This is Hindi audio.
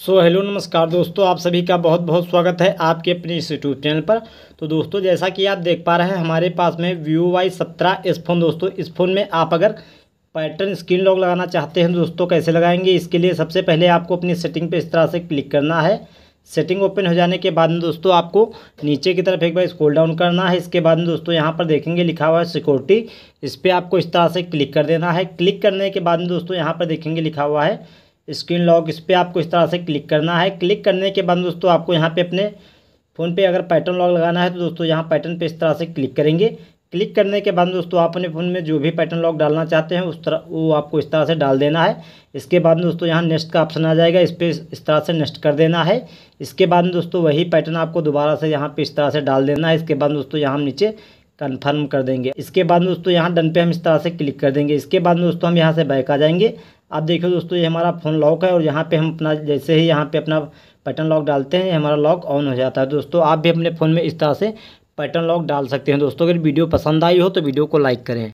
सो हेलो नमस्कार दोस्तों आप सभी का बहुत बहुत स्वागत है आपके अपने इस यूट्यूब चैनल पर तो दोस्तों जैसा कि आप देख पा रहे हैं हमारे पास में वी वाई सत्रह इस फ़ोन दोस्तों इस फ़ोन में आप अगर पैटर्न स्क्रीन लॉक लगाना चाहते हैं दोस्तों कैसे लगाएंगे इसके लिए सबसे पहले आपको अपनी सेटिंग पर इस तरह से क्लिक करना है सेटिंग ओपन हो जाने के बाद में दोस्तों आपको नीचे की तरफ एक बार स्क्रॉल डाउन करना है इसके बाद में दोस्तों यहाँ पर देखेंगे लिखा हुआ है सिक्योरिटी इस पर आपको इस तरह से क्लिक कर देना है क्लिक करने के बाद में दोस्तों यहाँ पर देखेंगे लिखा हुआ है स्क्रीन लॉक इस पर आपको इस तरह से क्लिक करना है क्लिक करने के बाद दोस्तों आपको यहाँ पे अपने फ़ोन पे अगर पैटर्न लॉक लगाना है तो दोस्तों यहाँ पैटर्न पे इस तरह से क्लिक करेंगे क्लिक करने के बाद दोस्तों आप अपने फ़ोन में जो भी पैटर्न लॉक डालना चाहते हैं उस तरह वो आपको इस तरह से डाल देना है इसके बाद दोस्तों यहाँ नेक्स्ट का ऑप्शन आ जाएगा इस पर इस तरह से नेक्स्ट कर देना है इसके बाद दोस्तों वही पैटर्न आपको दोबारा से यहाँ पे इस तरह से डाल देना है इसके बाद दोस्तों यहाँ नीचे कन्फर्म कर देंगे इसके बाद दोस्तों यहाँ डन पे हम इस तरह से क्लिक कर देंगे इसके बाद दोस्तों हम यहाँ से बैक आ जाएंगे आप देखो दोस्तों ये हमारा फ़ोन लॉक है और यहाँ पे हम अपना जैसे ही यहाँ पे अपना पैटर्न लॉक डालते हैं हमारा लॉक ऑन हो जाता है दोस्तों आप भी अपने फ़ोन में इस तरह से पैटर्न लॉक डाल सकते हैं दोस्तों अगर वीडियो पसंद आई हो तो वीडियो को लाइक करें